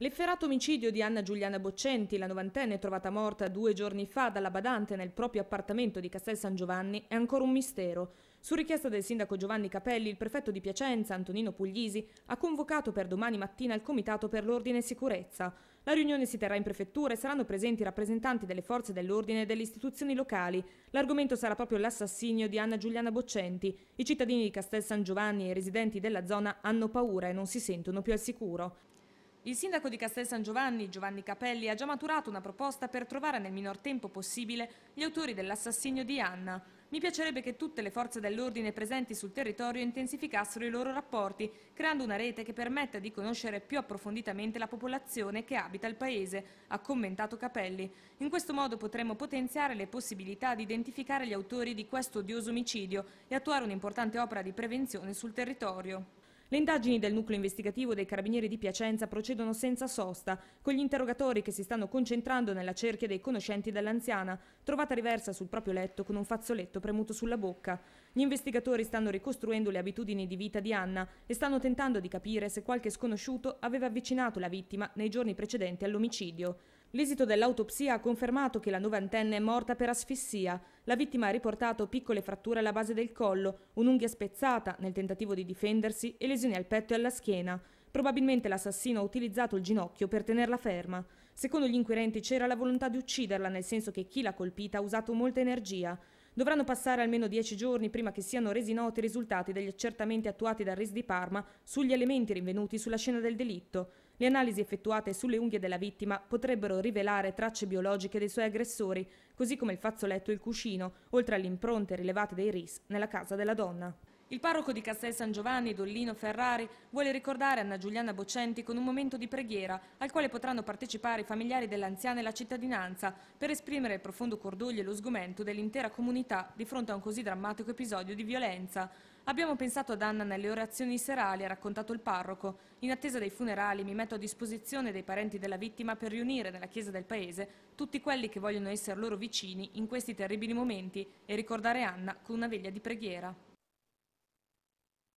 L'efferato omicidio di Anna Giuliana Boccenti, la novantenne trovata morta due giorni fa dalla badante nel proprio appartamento di Castel San Giovanni, è ancora un mistero. Su richiesta del sindaco Giovanni Capelli, il prefetto di Piacenza, Antonino Puglisi, ha convocato per domani mattina il Comitato per l'Ordine e Sicurezza. La riunione si terrà in prefettura e saranno presenti rappresentanti delle forze dell'ordine e delle istituzioni locali. L'argomento sarà proprio l'assassinio di Anna Giuliana Boccenti. I cittadini di Castel San Giovanni e i residenti della zona hanno paura e non si sentono più al sicuro. Il sindaco di Castel San Giovanni, Giovanni Capelli, ha già maturato una proposta per trovare nel minor tempo possibile gli autori dell'assassinio di Anna. Mi piacerebbe che tutte le forze dell'ordine presenti sul territorio intensificassero i loro rapporti, creando una rete che permetta di conoscere più approfonditamente la popolazione che abita il paese, ha commentato Capelli. In questo modo potremmo potenziare le possibilità di identificare gli autori di questo odioso omicidio e attuare un'importante opera di prevenzione sul territorio. Le indagini del nucleo investigativo dei carabinieri di Piacenza procedono senza sosta, con gli interrogatori che si stanno concentrando nella cerchia dei conoscenti dell'anziana, trovata riversa sul proprio letto con un fazzoletto premuto sulla bocca. Gli investigatori stanno ricostruendo le abitudini di vita di Anna e stanno tentando di capire se qualche sconosciuto aveva avvicinato la vittima nei giorni precedenti all'omicidio. L'esito dell'autopsia ha confermato che la novantenne è morta per asfissia. La vittima ha riportato piccole fratture alla base del collo, un'unghia spezzata nel tentativo di difendersi e lesioni al petto e alla schiena. Probabilmente l'assassino ha utilizzato il ginocchio per tenerla ferma. Secondo gli inquirenti c'era la volontà di ucciderla, nel senso che chi l'ha colpita ha usato molta energia. Dovranno passare almeno dieci giorni prima che siano resi noti i risultati degli accertamenti attuati dal RIS di Parma sugli elementi rinvenuti sulla scena del delitto. Le analisi effettuate sulle unghie della vittima potrebbero rivelare tracce biologiche dei suoi aggressori, così come il fazzoletto e il cuscino, oltre alle impronte rilevate dei RIS nella casa della donna. Il parroco di Castel San Giovanni, Dollino Ferrari, vuole ricordare Anna Giuliana Bocenti con un momento di preghiera al quale potranno partecipare i familiari dell'anziana e la cittadinanza per esprimere il profondo cordoglio e lo sgomento dell'intera comunità di fronte a un così drammatico episodio di violenza. Abbiamo pensato ad Anna nelle orazioni serali, ha raccontato il parroco. In attesa dei funerali mi metto a disposizione dei parenti della vittima per riunire nella chiesa del paese tutti quelli che vogliono essere loro vicini in questi terribili momenti e ricordare Anna con una veglia di preghiera.